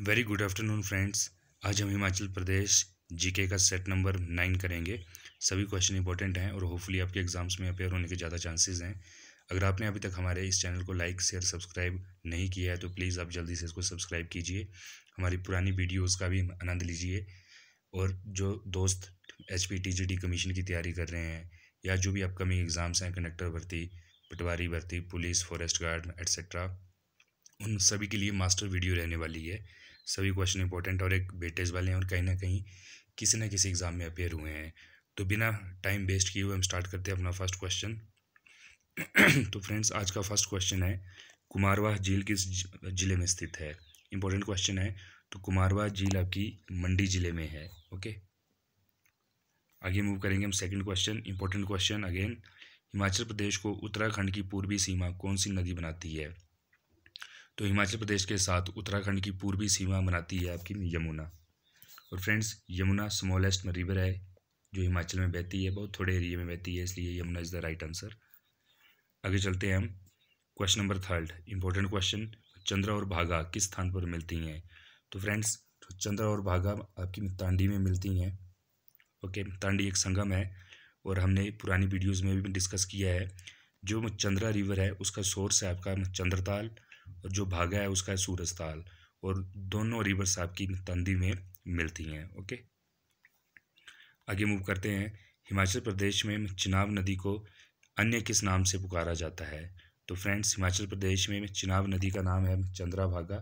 very good afternoon friends आज हम Himachal Pradesh GK का सेट नंबर नाइन करेंगे सभी क्वेश्चन इंपॉर्टेंट हैं और होपफुली आपके एग्जाम्स में अपेयर होने के ज़्यादा चांसेस हैं अगर आपने अभी तक हमारे इस चैनल को लाइक शेयर सब्सक्राइब नहीं किया है तो प्लीज़ आप जल्दी से इसको सब्सक्राइब कीजिए हमारी पुरानी वीडियोज़ का भी आनंद लीजिए और जो दोस्त एच पी कमीशन की तैयारी कर रहे हैं या जो भी अपकमिंग एग्ज़ाम्स हैं कंडक्टर भर्ती पटवारी भर्ती पुलिस फॉरेस्ट गार्ड एट्सट्रा उन सभी के लिए मास्टर वीडियो रहने वाली है सभी क्वेश्चन इंपॉर्टेंट और एक बेटेज वाले हैं और कहीं ना कहीं किसी ना किसी एग्ज़ाम में अपेयर हुए हैं तो बिना टाइम वेस्ट किए हुए हम स्टार्ट करते हैं अपना फर्स्ट क्वेश्चन तो फ्रेंड्स आज का फर्स्ट क्वेश्चन है कुमारवाह झील किस ज़िले में स्थित है इंपॉर्टेंट क्वेश्चन है तो कुमारवाह झील आपकी मंडी ज़िले में है ओके आगे मूव करेंगे हम second question important question again Himachal Pradesh को उत्तराखंड की पूर्वी सीमा कौन सी नदी बनाती है तो हिमाचल प्रदेश के साथ उत्तराखंड की पूर्वी सीमा बनाती है आपकी यमुना और फ्रेंड्स यमुना स्मॉलेस्ट रिवर है जो हिमाचल में बहती है बहुत थोड़े एरिए में बहती है इसलिए Yamuna is the right answer आगे चलते हैं हम question number third important question Chandra और भागा किस स्थान पर मिलती हैं तो फ्रेंड्स चंद्रा और भागा आपकी तांडी में मिलती हैं ओके तांडी एक संगम है और हमने पुरानी वीडियोज़ में भी डिस्कस किया है जो चंद्रा रिवर है उसका सोर्स है आपका चंद्रताल और जो भागा है उसका है सूरज ताल और दोनों रिवर्स आपकी तंदी में मिलती हैं ओके आगे मूव करते हैं हिमाचल प्रदेश में चिनाब नदी को अन्य किस नाम से पुकारा जाता है तो फ्रेंड्स हिमाचल प्रदेश में चिनाब नदी का नाम है चंद्रा भागा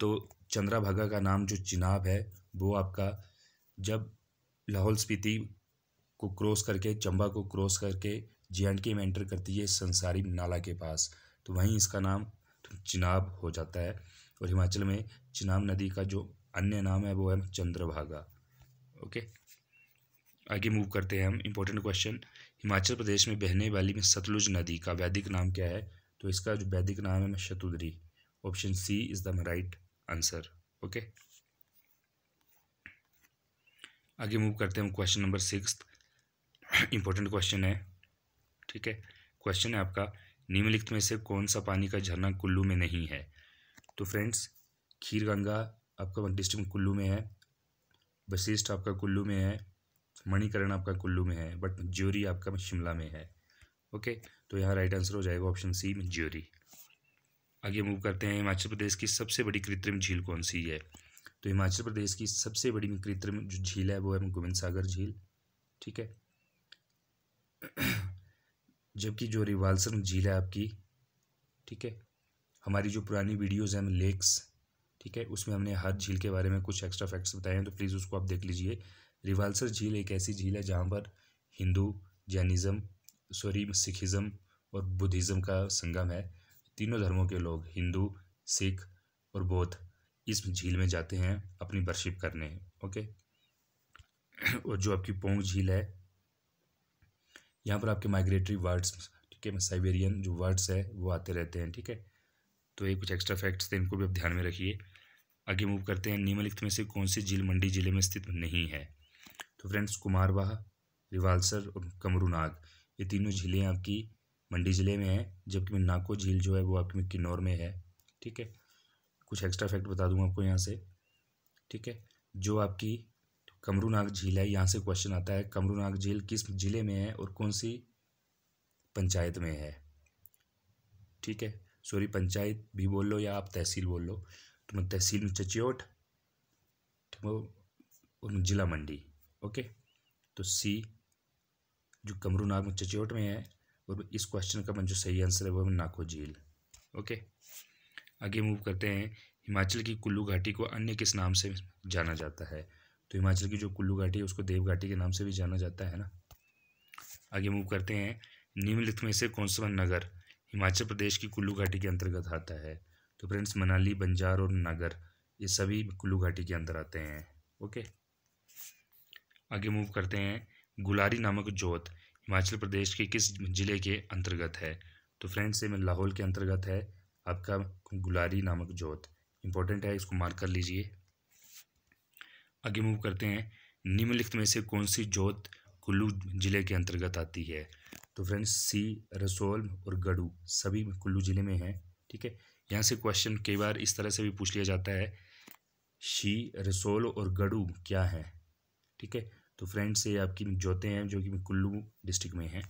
तो चंद्रा भागा का नाम जो चिनाब है वो आपका जब लाहौल स्पीति को क्रॉस करके चंबा को क्रॉस करके जे एंड के में एंटर करती है संसारी नाला के पास तो वहीं इसका नाम चिनाब हो जाता है और हिमाचल में चिनाब नदी का जो अन्य नाम है वो है चंद्रभागा ओके आगे मूव करते हैं हम इम्पोर्टेंट क्वेश्चन हिमाचल प्रदेश में बहने वाली में सतलुज नदी का वैदिक नाम क्या है तो इसका जो वैदिक नाम है Shatudri option C is the right answer okay आगे मूव करते हैं हम question number six important question है ठीक है क्वेश्चन है आपका निम्नलिखित में से कौन सा पानी का झरना कुल्लू में नहीं है तो फ्रेंड्स खीर गंगा आपका डिस्ट्रिक्ट कुल्लू में है वशिष्ठ आपका कुल्लू में है मणिकरण आपका कुल्लू में है बट ज्योरी आपका शिमला में है ओके तो यहाँ राइट आंसर हो जाएगा ऑप्शन सी ज्योरी आगे मूव करते हैं हिमाचल प्रदेश की सबसे बड़ी कृत्रिम झील कौन सी है तो हिमाचल प्रदेश की सबसे बड़ी कृत्रिम जो झील है वो है गोविंद सागर झील ठीक है जबकि जो रिवालसन झील है आपकी ठीक है हमारी जो पुरानी वीडियोज़ हैं लेक्स ठीक है उसमें हमने हर झील के बारे में कुछ एक्स्ट्रा फैक्ट्स बताए हैं तो प्लीज़ उसको आप देख लीजिए रिवालसर झील एक ऐसी झील है जहाँ पर हिंदू जैनिज़्म सॉरी सिखिज़म और बुद्धिज़्म का संगम है तीनों धर्मों के लोग हिंदू सिख और बौद्ध इस झील में जाते हैं अपनी वर्शिप करने ओके और जो आपकी पोंग झील है यहाँ पर आपके माइग्रेटरी वर्ड्स ठीक है साइबेरियन जो वर्ड्स है वो आते रहते हैं ठीक है तो ये कुछ एक्स्ट्रा फैक्ट्स थे इनको भी आप ध्यान में रखिए आगे मूव करते हैं निम्नलिखित में से कौन सी झील मंडी जिले में स्थित नहीं है तो फ्रेंड्स कुमारवाह रिवालसर और कमरूनाग ये तीनों झीलें आपकी मंडी ज़िले में हैं जबकि नाको झील जो है वो आपकी में किन्नौर में है ठीक है कुछ एक्स्ट्रा फैक्ट बता दूँगा आपको यहाँ से ठीक है जो आपकी कमरूनाग झील है यहाँ से क्वेश्चन आता है कमरूनाग झील किस ज़िले में है और कौन सी पंचायत में है ठीक है सॉरी पंचायत भी बोल लो या आप तहसील बोल लो तो तहसील में चचियोट और तो जिला मंडी ओके तो सी जो कमरूनाग में चचियोट में है और इस क्वेश्चन का जो सही आंसर है वो है नाको झील ओके आगे मूव करते हैं हिमाचल की कुल्लू घाटी को अन्य किस नाम से जाना जाता है तो हिमाचल की जो कुल्लू घाटी है उसको देव घाटी के नाम से भी जाना जाता है ना आगे मूव करते हैं निम्नलिखित में से कौन सा नगर हिमाचल प्रदेश की कुल्लू घाटी के अंतर्गत आता है तो फ्रेंड्स मनाली बंजार और नगर ये सभी कुल्लू घाटी के अंदर आते हैं ओके आगे मूव करते हैं गुलारी नामक जोत हिमाचल प्रदेश के किस ज़िले के अंतर्गत है तो फ्रेंड्स ये लाहौल के अंतर्गत है आपका गुलारी नामक जोत इम्पोर्टेंट है इसको मार्क कर लीजिए आगे मूव करते हैं निम्नलिखित में से कौन सी जोत कुल्लू ज़िले के अंतर्गत आती है तो फ्रेंड्स सी रसोल और गड़ू सभी कुल्लू ज़िले में हैं ठीक है यहाँ से क्वेश्चन कई बार इस तरह से भी पूछ लिया जाता है शी रसोल और गड़ू क्या है ठीक है तो फ्रेंड्स ये आपकी जोतें हैं जो कि कुल्लू डिस्ट्रिक्ट में हैं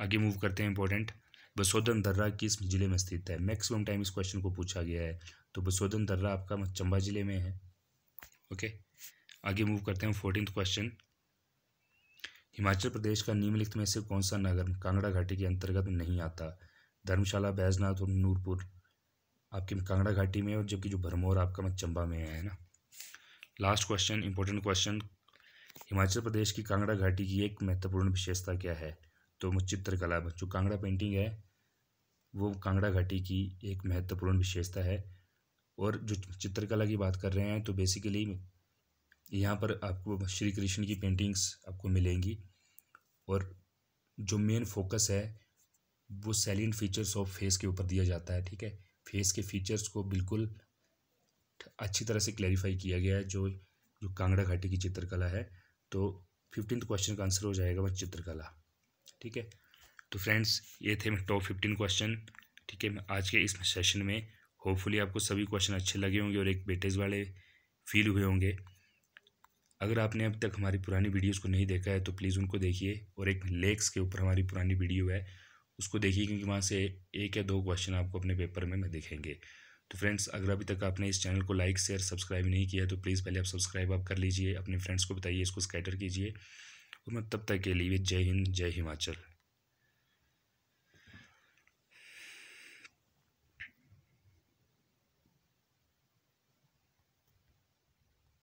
आगे मूव करते हैं इंपॉर्टेंट बसोधन दर्रा किस ज़िले में स्थित है मैक्सिमम टाइम इस क्वेश्चन को पूछा गया है तो बसोधन दर्रा आपका चंबा ज़िले में है ओके आगे मूव करते हैं फोर्टीन क्वेश्चन हिमाचल प्रदेश का निम्नलिखित में से कौन सा नगर कांगड़ा घाटी के अंतर्गत नहीं आता धर्मशाला बैजनाथ और नूरपुर आपकी कांगड़ा घाटी में और जबकि जो भरमौर आपका मैं चंबा में है ना last question important question Himachal Pradesh की कांगड़ा घाटी की एक महत्वपूर्ण विशेषता क्या है तो चित्रकला जो कांगड़ा पेंटिंग है वो कांगड़ा घाटी की एक महत्वपूर्ण विशेषता है और जो चित्रकला की बात कर रहे हैं तो बेसिकली यहाँ पर आपको श्री कृष्ण की पेंटिंग्स आपको मिलेंगी और जो मेन फोकस है वो सैलिंट फीचर्स ऑफ फेस के ऊपर दिया जाता है ठीक है फेस के फीचर्स को बिल्कुल अच्छी तरह से क्लैरिफाई किया गया है जो जो कांगड़ा घाटी की चित्रकला है तो फिफ्टीन क्वेश्चन का आंसर हो जाएगा वह चित्रकला ठीक है तो फ्रेंड्स ये थे टॉप फिफ्टीन क्वेश्चन ठीक है आज के इस सेशन में होपफुली आपको सभी क्वेश्चन अच्छे लगे होंगे और एक बेटेज वाले फील हुए होंगे अगर आपने अब तक हमारी पुरानी वीडियोस को नहीं देखा है तो प्लीज़ उनको देखिए और एक लेक्स के ऊपर हमारी पुरानी वीडियो है उसको देखिए क्योंकि वहाँ से एक या दो क्वेश्चन आपको अपने पेपर में दिखेंगे तो फ्रेंड्स अगर अभी तक आपने इस चैनल को लाइक शेयर सब्सक्राइब नहीं किया तो प्लीज़ पहले आप सब्सक्राइब आप कर लीजिए अपने फ्रेंड्स को बताइए इसको स्कैटर कीजिए और मैं तब तक के लिए जय हिंद जय हिमाचल